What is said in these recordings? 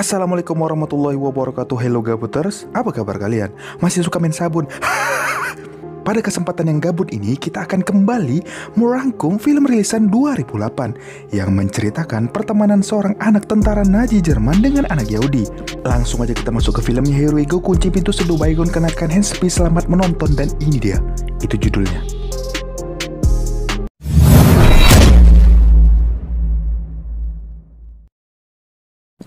Assalamualaikum warahmatullahi wabarakatuh Hello Gabuters, apa kabar kalian? Masih suka main sabun? Pada kesempatan yang gabut ini, kita akan kembali merangkum film rilisan 2008 yang menceritakan pertemanan seorang anak tentara Nazi Jerman dengan anak Yahudi. Langsung aja kita masuk ke filmnya Here We kunci pintu seduh baygon kenakan handsfree selamat menonton dan ini dia, itu judulnya.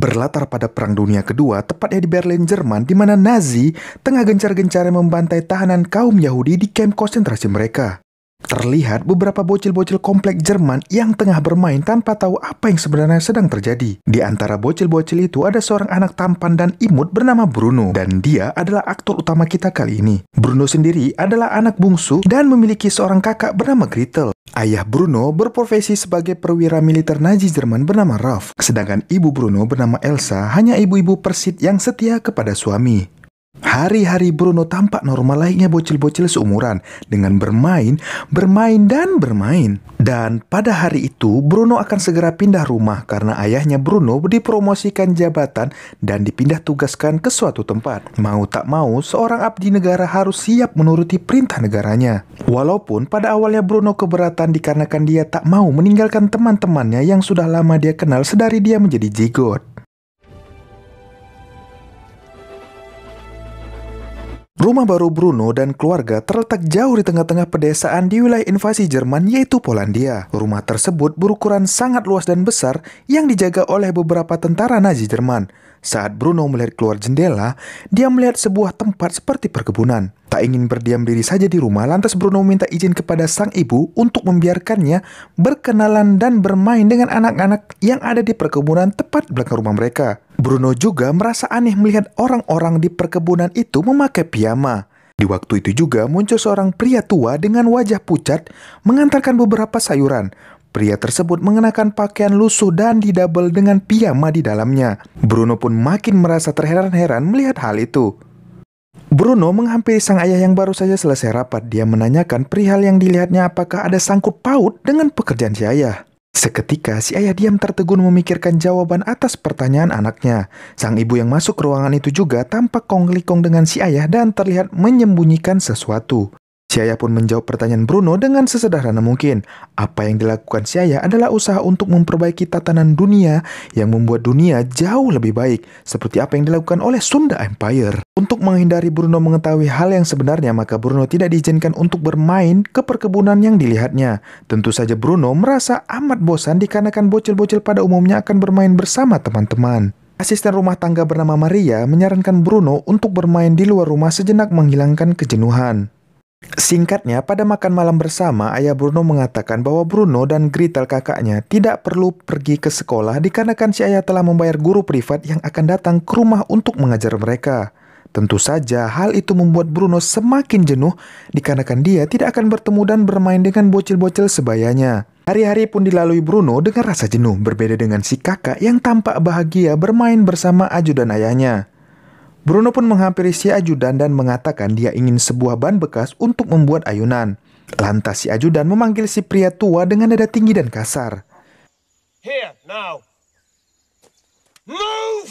berlatar pada Perang Dunia Kedua, tepatnya di Berlin, Jerman, di mana Nazi tengah gencar-gencarnya membantai tahanan kaum Yahudi di kamp konsentrasi mereka. Terlihat beberapa bocil-bocil kompleks Jerman yang tengah bermain tanpa tahu apa yang sebenarnya sedang terjadi. Di antara bocil-bocil itu ada seorang anak tampan dan imut bernama Bruno, dan dia adalah aktor utama kita kali ini. Bruno sendiri adalah anak bungsu dan memiliki seorang kakak bernama Gretel. Ayah Bruno berprofesi sebagai perwira militer Nazi Jerman bernama Ralf, sedangkan ibu Bruno bernama Elsa hanya ibu-ibu Persit yang setia kepada suami. Hari-hari Bruno tampak normal layaknya bocil-bocil seumuran dengan bermain, bermain dan bermain. Dan pada hari itu Bruno akan segera pindah rumah karena ayahnya Bruno dipromosikan jabatan dan dipindah tugaskan ke suatu tempat. Mau tak mau, seorang abdi negara harus siap menuruti perintah negaranya. Walaupun pada awalnya Bruno keberatan dikarenakan dia tak mau meninggalkan teman-temannya yang sudah lama dia kenal sedari dia menjadi jigot. Rumah baru Bruno dan keluarga terletak jauh di tengah-tengah pedesaan di wilayah invasi Jerman yaitu Polandia. Rumah tersebut berukuran sangat luas dan besar yang dijaga oleh beberapa tentara Nazi Jerman. Saat Bruno melihat keluar jendela, dia melihat sebuah tempat seperti perkebunan. Tak ingin berdiam diri saja di rumah, lantas Bruno meminta izin kepada sang ibu untuk membiarkannya berkenalan dan bermain dengan anak-anak yang ada di perkebunan tepat belakang rumah mereka. Bruno juga merasa aneh melihat orang-orang di perkebunan itu memakai piyama. Di waktu itu juga muncul seorang pria tua dengan wajah pucat mengantarkan beberapa sayuran. Pria tersebut mengenakan pakaian lusuh dan didabel dengan piyama di dalamnya. Bruno pun makin merasa terheran-heran melihat hal itu. Bruno menghampiri sang ayah yang baru saja selesai rapat. Dia menanyakan perihal yang dilihatnya apakah ada sangkut paut dengan pekerjaan si ayah. Seketika si ayah diam tertegun memikirkan jawaban atas pertanyaan anaknya. Sang ibu yang masuk ke ruangan itu juga tampak konglikong dengan si ayah dan terlihat menyembunyikan sesuatu. Siaya pun menjawab pertanyaan Bruno dengan sesederhana mungkin. Apa yang dilakukan Siaya adalah usaha untuk memperbaiki tatanan dunia yang membuat dunia jauh lebih baik, seperti apa yang dilakukan oleh Sunda Empire. Untuk menghindari Bruno mengetahui hal yang sebenarnya, maka Bruno tidak diizinkan untuk bermain ke perkebunan yang dilihatnya. Tentu saja Bruno merasa amat bosan dikarenakan bocil-bocil pada umumnya akan bermain bersama teman-teman. Asisten rumah tangga bernama Maria menyarankan Bruno untuk bermain di luar rumah sejenak menghilangkan kejenuhan. Singkatnya, pada makan malam bersama, ayah Bruno mengatakan bahwa Bruno dan Gretel kakaknya tidak perlu pergi ke sekolah dikarenakan si ayah telah membayar guru privat yang akan datang ke rumah untuk mengajar mereka. Tentu saja, hal itu membuat Bruno semakin jenuh dikarenakan dia tidak akan bertemu dan bermain dengan bocil-bocil sebayanya. Hari-hari pun dilalui Bruno dengan rasa jenuh, berbeda dengan si kakak yang tampak bahagia bermain bersama ajudan ayahnya. Bruno pun menghampiri si ajudan dan mengatakan dia ingin sebuah ban bekas untuk membuat ayunan. Lantas si ajudan memanggil si pria tua dengan nada tinggi dan kasar. Here, now. Move!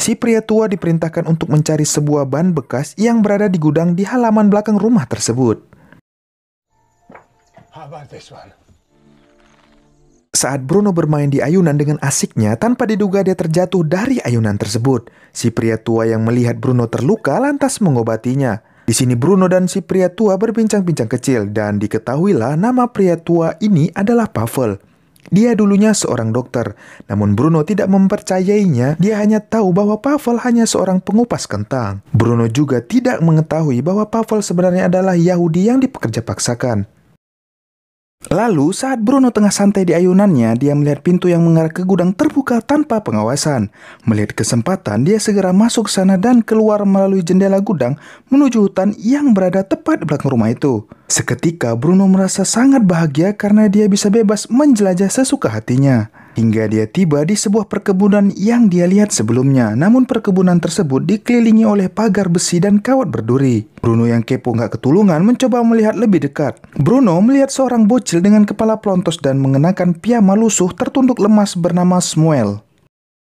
Si pria tua diperintahkan untuk mencari sebuah ban bekas yang berada di gudang di halaman belakang rumah tersebut. How about this one? Saat Bruno bermain di ayunan dengan asiknya tanpa diduga dia terjatuh dari ayunan tersebut. Si pria tua yang melihat Bruno terluka lantas mengobatinya. Di sini Bruno dan si pria tua berbincang-bincang kecil dan diketahuilah nama pria tua ini adalah Pavel. Dia dulunya seorang dokter, namun Bruno tidak mempercayainya. Dia hanya tahu bahwa Pavel hanya seorang pengupas kentang. Bruno juga tidak mengetahui bahwa Pavel sebenarnya adalah Yahudi yang dipekerja paksakan. Lalu saat Bruno tengah santai di ayunannya, dia melihat pintu yang mengarah ke gudang terbuka tanpa pengawasan. Melihat kesempatan, dia segera masuk sana dan keluar melalui jendela gudang menuju hutan yang berada tepat belakang rumah itu. Seketika Bruno merasa sangat bahagia karena dia bisa bebas menjelajah sesuka hatinya hingga dia tiba di sebuah perkebunan yang dia lihat sebelumnya. Namun perkebunan tersebut dikelilingi oleh pagar besi dan kawat berduri. Bruno yang kepo nggak ketulungan mencoba melihat lebih dekat. Bruno melihat seorang bocil dengan kepala pelontos dan mengenakan piyama lusuh tertunduk lemas bernama Samuel.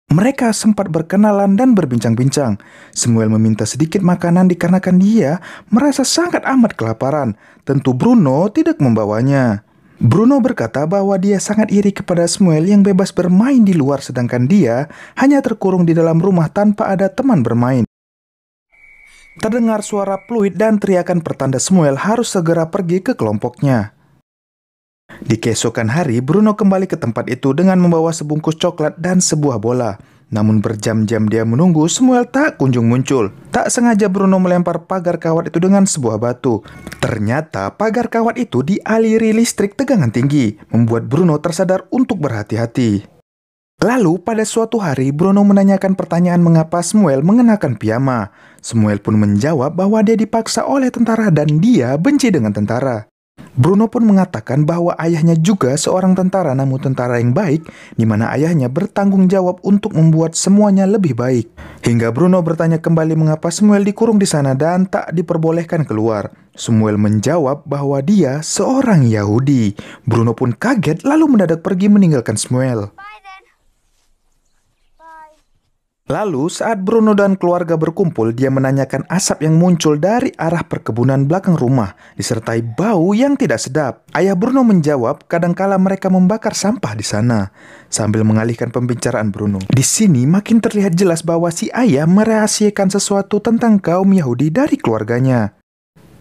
Mereka sempat berkenalan dan berbincang-bincang. Samuel meminta sedikit makanan dikarenakan dia merasa sangat amat kelaparan. Tentu Bruno tidak membawanya. Bruno berkata bahwa dia sangat iri kepada Samuel yang bebas bermain di luar sedangkan dia hanya terkurung di dalam rumah tanpa ada teman bermain. Terdengar suara peluit dan teriakan pertanda Samuel harus segera pergi ke kelompoknya. Di keesokan hari, Bruno kembali ke tempat itu dengan membawa sebungkus coklat dan sebuah bola. Namun berjam-jam dia menunggu, Samuel tak kunjung muncul. Tak sengaja Bruno melempar pagar kawat itu dengan sebuah batu. Ternyata pagar kawat itu dialiri listrik tegangan tinggi, membuat Bruno tersadar untuk berhati-hati. Lalu pada suatu hari Bruno menanyakan pertanyaan mengapa Samuel mengenakan piyama. Samuel pun menjawab bahwa dia dipaksa oleh tentara dan dia benci dengan tentara. Bruno pun mengatakan bahwa ayahnya juga seorang tentara namun tentara yang baik di mana ayahnya bertanggung jawab untuk membuat semuanya lebih baik. Hingga Bruno bertanya kembali mengapa Samuel dikurung di sana dan tak diperbolehkan keluar. Samuel menjawab bahwa dia seorang Yahudi. Bruno pun kaget lalu mendadak pergi meninggalkan Samuel. Lalu saat Bruno dan keluarga berkumpul, dia menanyakan asap yang muncul dari arah perkebunan belakang rumah, disertai bau yang tidak sedap. Ayah Bruno menjawab, kadangkala mereka membakar sampah di sana, sambil mengalihkan pembicaraan Bruno. Di sini makin terlihat jelas bahwa si ayah merahasiakan sesuatu tentang kaum Yahudi dari keluarganya.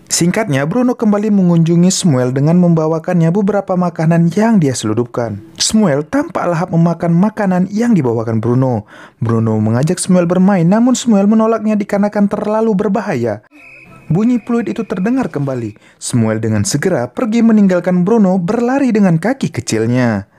Singkatnya, Bruno kembali mengunjungi Samuel dengan membawakannya beberapa makanan yang dia seludupkan. Samuel tampak lahap memakan makanan yang dibawakan Bruno. Bruno mengajak Samuel bermain, namun Samuel menolaknya dikarenakan terlalu berbahaya. Bunyi peluit itu terdengar kembali. Samuel dengan segera pergi meninggalkan Bruno berlari dengan kaki kecilnya.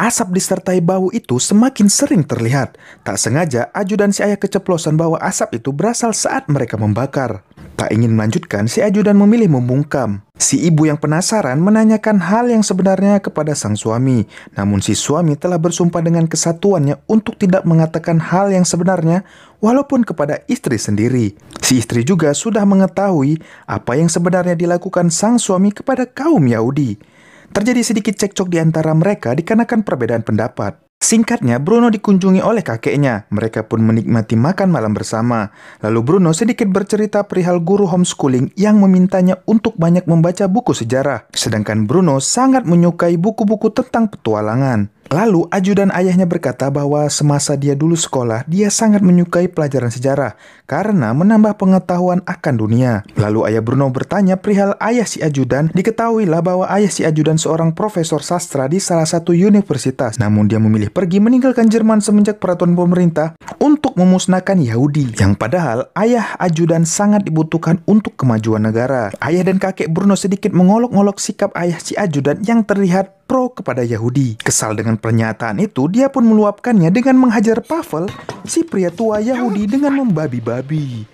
Asap disertai bau itu semakin sering terlihat. Tak sengaja, ajudan si ayah keceplosan bahwa asap itu berasal saat mereka membakar. Tak ingin melanjutkan, si ajudan memilih membungkam. Si ibu yang penasaran menanyakan hal yang sebenarnya kepada sang suami. Namun si suami telah bersumpah dengan kesatuannya untuk tidak mengatakan hal yang sebenarnya walaupun kepada istri sendiri. Si istri juga sudah mengetahui apa yang sebenarnya dilakukan sang suami kepada kaum Yahudi. Terjadi sedikit cekcok di antara mereka dikarenakan perbedaan pendapat. Singkatnya, Bruno dikunjungi oleh kakeknya. Mereka pun menikmati makan malam bersama. Lalu Bruno sedikit bercerita perihal guru homeschooling yang memintanya untuk banyak membaca buku sejarah. Sedangkan Bruno sangat menyukai buku-buku tentang petualangan. Lalu ajudan ayahnya berkata bahwa semasa dia dulu sekolah, dia sangat menyukai pelajaran sejarah karena menambah pengetahuan akan dunia. Lalu ayah Bruno bertanya perihal ayah si ajudan, diketahuilah bahwa ayah si ajudan seorang profesor sastra di salah satu universitas. Namun dia memilih pergi meninggalkan Jerman semenjak peraturan pemerintah untuk memusnahkan Yahudi. Yang padahal ayah ajudan sangat dibutuhkan untuk kemajuan negara. Ayah dan kakek Bruno sedikit mengolok-olok sikap ayah si ajudan yang terlihat pro kepada Yahudi. Kesal dengan pernyataan itu, dia pun meluapkannya dengan menghajar Pavel, si pria tua Yahudi dengan membabi-babi.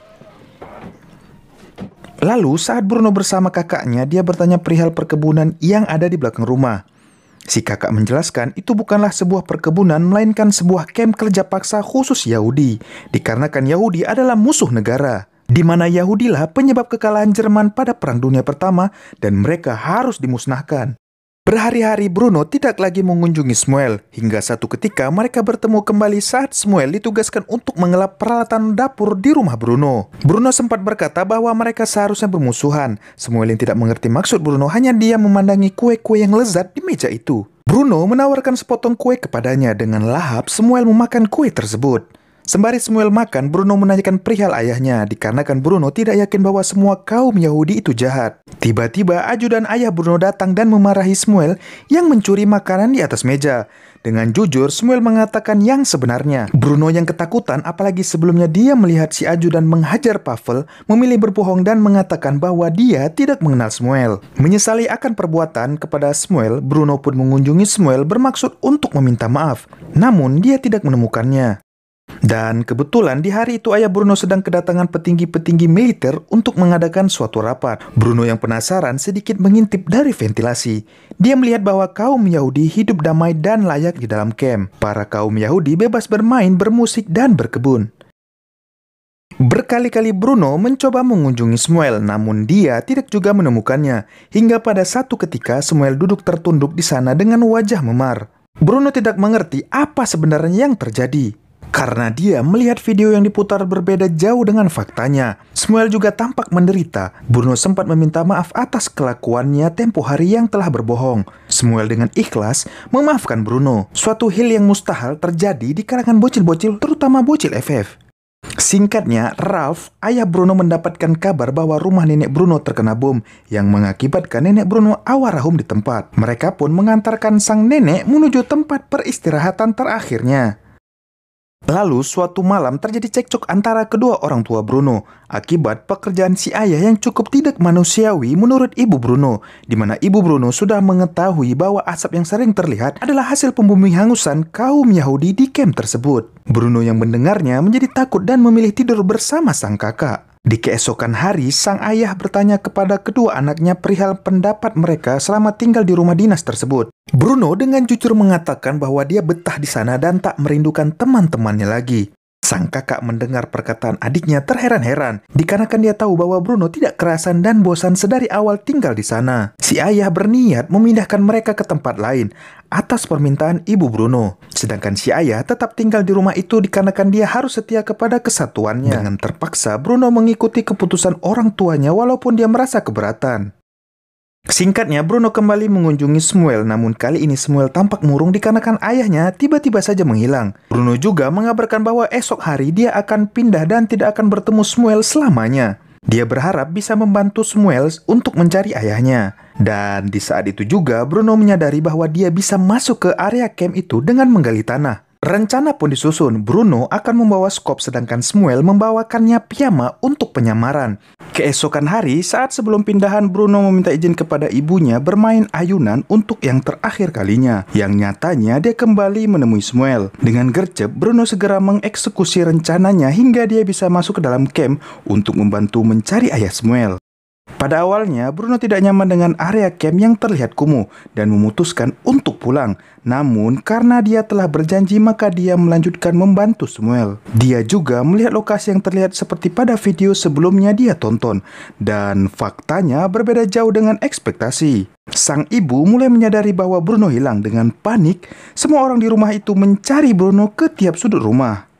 Lalu saat Bruno bersama kakaknya, dia bertanya perihal perkebunan yang ada di belakang rumah. Si kakak menjelaskan itu bukanlah sebuah perkebunan melainkan sebuah kamp kerja paksa khusus Yahudi, dikarenakan Yahudi adalah musuh negara. Di mana Yahudilah penyebab kekalahan Jerman pada Perang Dunia Pertama dan mereka harus dimusnahkan. Berhari-hari Bruno tidak lagi mengunjungi Samuel, hingga satu ketika mereka bertemu kembali saat Samuel ditugaskan untuk mengelap peralatan dapur di rumah Bruno. Bruno sempat berkata bahwa mereka seharusnya bermusuhan. Samuel yang tidak mengerti maksud Bruno hanya dia memandangi kue-kue yang lezat di meja itu. Bruno menawarkan sepotong kue kepadanya dengan lahap Samuel memakan kue tersebut. Sembari Samuel makan, Bruno menanyakan perihal ayahnya dikarenakan Bruno tidak yakin bahwa semua kaum Yahudi itu jahat. Tiba-tiba ajudan ayah Bruno datang dan memarahi Samuel yang mencuri makanan di atas meja. Dengan jujur, Samuel mengatakan yang sebenarnya. Bruno yang ketakutan apalagi sebelumnya dia melihat si ajudan menghajar Pavel memilih berbohong dan mengatakan bahwa dia tidak mengenal Samuel. Menyesali akan perbuatan kepada Samuel, Bruno pun mengunjungi Samuel bermaksud untuk meminta maaf. Namun dia tidak menemukannya. Dan kebetulan di hari itu ayah Bruno sedang kedatangan petinggi-petinggi militer untuk mengadakan suatu rapat. Bruno yang penasaran sedikit mengintip dari ventilasi. Dia melihat bahwa kaum Yahudi hidup damai dan layak di dalam kem. Para kaum Yahudi bebas bermain, bermusik, dan berkebun. Berkali-kali Bruno mencoba mengunjungi Samuel, namun dia tidak juga menemukannya. Hingga pada satu ketika Samuel duduk tertunduk di sana dengan wajah memar. Bruno tidak mengerti apa sebenarnya yang terjadi karena dia melihat video yang diputar berbeda jauh dengan faktanya. Samuel juga tampak menderita. Bruno sempat meminta maaf atas kelakuannya tempo hari yang telah berbohong. Samuel dengan ikhlas memaafkan Bruno. Suatu hal yang mustahil terjadi di kalangan bocil-bocil, terutama bocil FF. Singkatnya, Ralph, ayah Bruno mendapatkan kabar bahwa rumah nenek Bruno terkena bom yang mengakibatkan nenek Bruno awarahum di tempat. Mereka pun mengantarkan sang nenek menuju tempat peristirahatan terakhirnya. Lalu suatu malam terjadi cekcok antara kedua orang tua Bruno akibat pekerjaan si ayah yang cukup tidak manusiawi menurut ibu Bruno, di mana ibu Bruno sudah mengetahui bahwa asap yang sering terlihat adalah hasil pembumi hangusan kaum Yahudi di camp tersebut. Bruno yang mendengarnya menjadi takut dan memilih tidur bersama sang kakak. Di keesokan hari, sang ayah bertanya kepada kedua anaknya perihal pendapat mereka selama tinggal di rumah dinas tersebut. Bruno dengan jujur mengatakan bahwa dia betah di sana dan tak merindukan teman-temannya lagi. Sang kakak mendengar perkataan adiknya terheran-heran, dikarenakan dia tahu bahwa Bruno tidak kerasan dan bosan sedari awal tinggal di sana. Si ayah berniat memindahkan mereka ke tempat lain, atas permintaan ibu Bruno. Sedangkan si ayah tetap tinggal di rumah itu dikarenakan dia harus setia kepada kesatuannya. Dengan terpaksa, Bruno mengikuti keputusan orang tuanya walaupun dia merasa keberatan. Singkatnya, Bruno kembali mengunjungi Samuel, namun kali ini Samuel tampak murung dikarenakan ayahnya tiba-tiba saja menghilang. Bruno juga mengabarkan bahwa esok hari dia akan pindah dan tidak akan bertemu Samuel selamanya. Dia berharap bisa membantu Samuel untuk mencari ayahnya. Dan di saat itu juga Bruno menyadari bahwa dia bisa masuk ke area camp itu dengan menggali tanah. Rencana pun disusun, Bruno akan membawa skop sedangkan Samuel membawakannya piyama untuk penyamaran. Keesokan hari, saat sebelum pindahan Bruno meminta izin kepada ibunya bermain ayunan untuk yang terakhir kalinya, yang nyatanya dia kembali menemui Samuel. Dengan gercep, Bruno segera mengeksekusi rencananya hingga dia bisa masuk ke dalam camp untuk membantu mencari ayah Samuel. Pada awalnya, Bruno tidak nyaman dengan area camp yang terlihat kumuh dan memutuskan untuk pulang. Namun, karena dia telah berjanji maka dia melanjutkan membantu Samuel. Dia juga melihat lokasi yang terlihat seperti pada video sebelumnya dia tonton. Dan faktanya berbeda jauh dengan ekspektasi. Sang ibu mulai menyadari bahwa Bruno hilang dengan panik. Semua orang di rumah itu mencari Bruno ke tiap sudut rumah.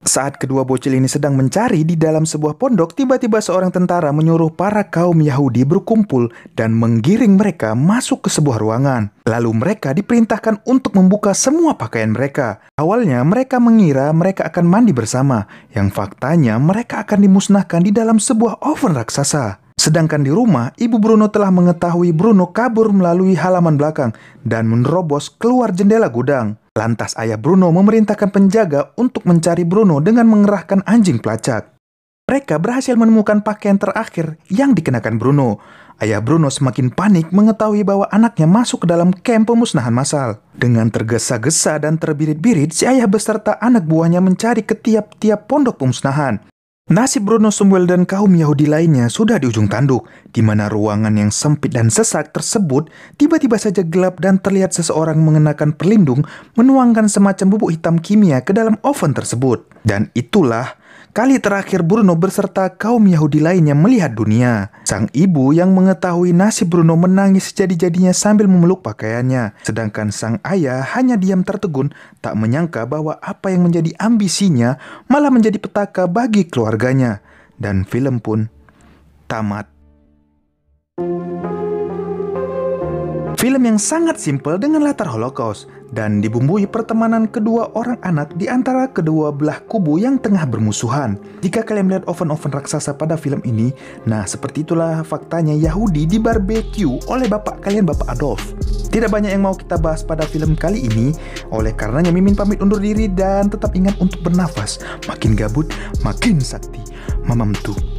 Saat kedua bocil ini sedang mencari di dalam sebuah pondok, tiba-tiba seorang tentara menyuruh para kaum Yahudi berkumpul dan menggiring mereka masuk ke sebuah ruangan. Lalu mereka diperintahkan untuk membuka semua pakaian mereka. Awalnya mereka mengira mereka akan mandi bersama, yang faktanya mereka akan dimusnahkan di dalam sebuah oven raksasa. Sedangkan di rumah, ibu Bruno telah mengetahui Bruno kabur melalui halaman belakang dan menerobos keluar jendela gudang. Lantas ayah Bruno memerintahkan penjaga untuk mencari Bruno dengan mengerahkan anjing pelacak. Mereka berhasil menemukan pakaian terakhir yang dikenakan Bruno. Ayah Bruno semakin panik mengetahui bahwa anaknya masuk ke dalam kamp pemusnahan massal. Dengan tergesa-gesa dan terbirit-birit, si ayah beserta anak buahnya mencari ke tiap-tiap pondok pemusnahan. Nasib Bruno Samuel dan kaum Yahudi lainnya sudah di ujung tanduk, di mana ruangan yang sempit dan sesak tersebut tiba-tiba saja gelap dan terlihat seseorang mengenakan perlindung menuangkan semacam bubuk hitam kimia ke dalam oven tersebut. Dan itulah Kali terakhir Bruno berserta kaum Yahudi lainnya melihat dunia. Sang ibu yang mengetahui nasib Bruno menangis sejadi-jadinya sambil memeluk pakaiannya. Sedangkan sang ayah hanya diam tertegun, tak menyangka bahwa apa yang menjadi ambisinya malah menjadi petaka bagi keluarganya. Dan film pun tamat. Film yang sangat simpel dengan latar Holocaust dan dibumbui pertemanan kedua orang anak di antara kedua belah kubu yang tengah bermusuhan. Jika kalian melihat oven-oven raksasa pada film ini, nah seperti itulah faktanya Yahudi di barbecue oleh bapak kalian Bapak Adolf. Tidak banyak yang mau kita bahas pada film kali ini, oleh karenanya Mimin pamit undur diri dan tetap ingat untuk bernafas. Makin gabut, makin sakti. Mamam tuh.